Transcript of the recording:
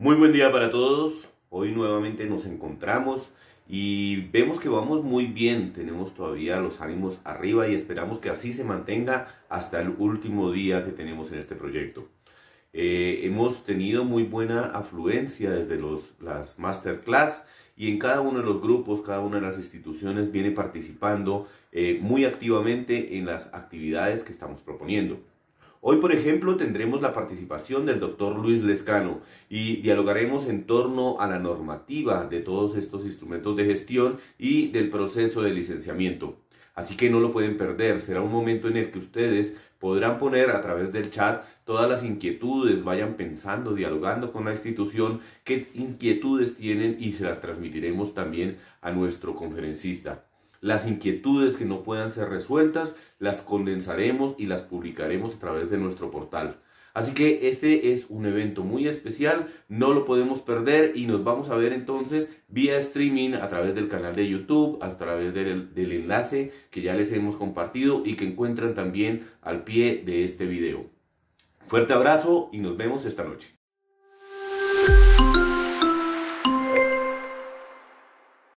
Muy buen día para todos. Hoy nuevamente nos encontramos y vemos que vamos muy bien. Tenemos todavía los ánimos arriba y esperamos que así se mantenga hasta el último día que tenemos en este proyecto. Eh, hemos tenido muy buena afluencia desde los, las masterclass y en cada uno de los grupos, cada una de las instituciones viene participando eh, muy activamente en las actividades que estamos proponiendo. Hoy, por ejemplo, tendremos la participación del doctor Luis Lescano y dialogaremos en torno a la normativa de todos estos instrumentos de gestión y del proceso de licenciamiento. Así que no lo pueden perder, será un momento en el que ustedes podrán poner a través del chat todas las inquietudes, vayan pensando, dialogando con la institución, qué inquietudes tienen y se las transmitiremos también a nuestro conferencista. Las inquietudes que no puedan ser resueltas las condensaremos y las publicaremos a través de nuestro portal. Así que este es un evento muy especial, no lo podemos perder y nos vamos a ver entonces vía streaming a través del canal de YouTube, a través del, enlace que ya les hemos compartido y que encuentran también al pie de este video. Fuerte abrazo y nos vemos esta noche.